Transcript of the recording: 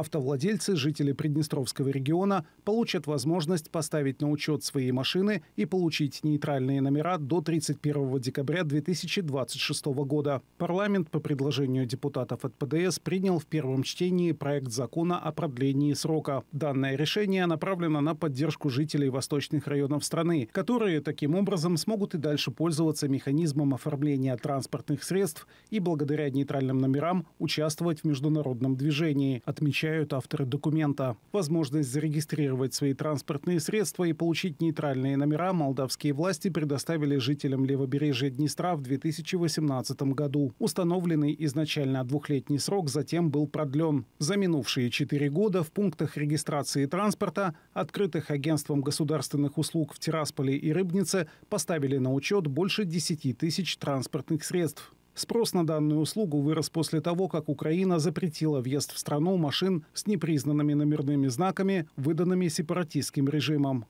Автовладельцы, жители Приднестровского региона, получат возможность поставить на учет свои машины и получить нейтральные номера до 31 декабря 2026 года. Парламент по предложению депутатов от ПДС принял в первом чтении проект закона о продлении срока. Данное решение направлено на поддержку жителей восточных районов страны, которые таким образом смогут и дальше пользоваться механизмом оформления транспортных средств и благодаря нейтральным номерам участвовать в международном движении, отмечает изучают авторы документа. Возможность зарегистрировать свои транспортные средства и получить нейтральные номера молдавские власти предоставили жителям левобережья Днестра в 2018 году. Установленный изначально двухлетний срок затем был продлен. За минувшие четыре года в пунктах регистрации транспорта, открытых агентством государственных услуг в Тирасполе и Рыбнице, поставили на учет больше 10 тысяч транспортных средств. Спрос на данную услугу вырос после того, как Украина запретила въезд в страну машин с непризнанными номерными знаками, выданными сепаратистским режимом.